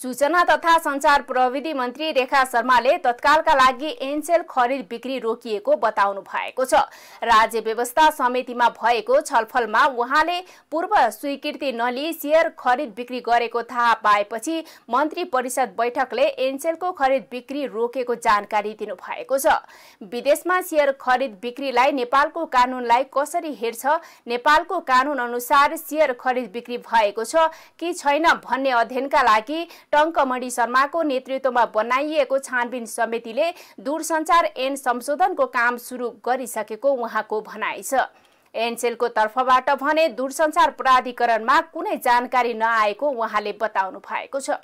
सूचना तथा सञ्चार प्रविधि मन्त्री रेखा शर्माले तत्कालका लागि एनसेल खरिद बिक्री रोकिएको बताउनु भएको छ राज्य व्यवस्था समितिमा भएको छलफलमा उहाँले पूर्व स्वीकृति नलिई सेयर खरिद बिक्री गरेको थाहा पाएपछि मन्त्री परिषद बैठकले एनसेलको खरिद बिक्री रोकेको जानकारी दिनुभएको छ विदेशमा सेयर खरिद बिक्रीलाई नेपालको कानुनलाई कसरी हेर्छ नेपालको कानुन अनुसार सेयर खरिद बिक्री भएको छ कि छैन भन्ने अध्ययनका लागि टङ्कमणि शर्माको नेतृत्वमा बनाइएको छानबिन समितिले दूरसञ्चार एन संशोधनको काम सुरु गरिसकेको उहाँको भनाइ छ एनसेलको तर्फबाट भने दूरसञ्चार प्राधिकरणमा कुनै जानकारी नआएको उहाँले बताउनु भएको छ